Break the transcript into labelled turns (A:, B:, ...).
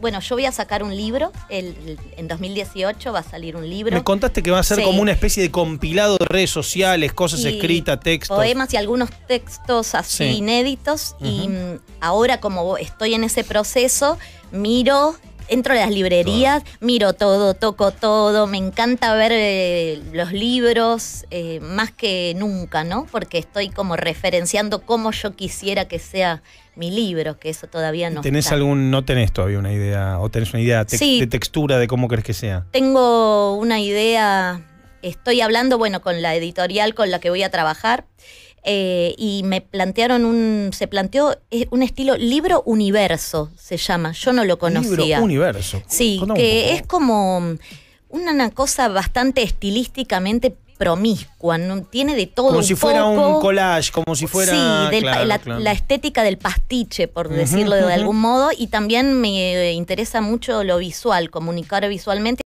A: bueno, yo voy a sacar un libro, el, en 2018 va a salir un libro. Me
B: contaste que va a ser como una especie de compilado de redes sociales, cosas escritas, textos. Poemas
A: y algunos textos así inéditos. Y mm, ahora como estoy en ese proceso, miro entro a las librerías, miro todo, toco todo, me encanta ver eh, los libros eh, más que nunca, ¿no? Porque estoy como referenciando cómo yo quisiera que sea mi libro, que eso todavía no. ¿Tenés
C: algún, no tenés todavía una idea, o tenés una idea de textura de cómo crees que sea?
A: Tengo una idea, estoy hablando, bueno, con la editorial con la que voy a trabajar. Eh, y me plantearon un, se planteó eh, un estilo libro universo, se llama, yo no lo conocía. Libro universo. Sí, que es como una cosa bastante estilísticamente promiscua, tiene de todo. Como si fuera un
D: collage, como si fuera... Sí, la,
A: estética del pastiche, por decirlo de algún modo, y también me interesa mucho lo visual, comunicar visualmente.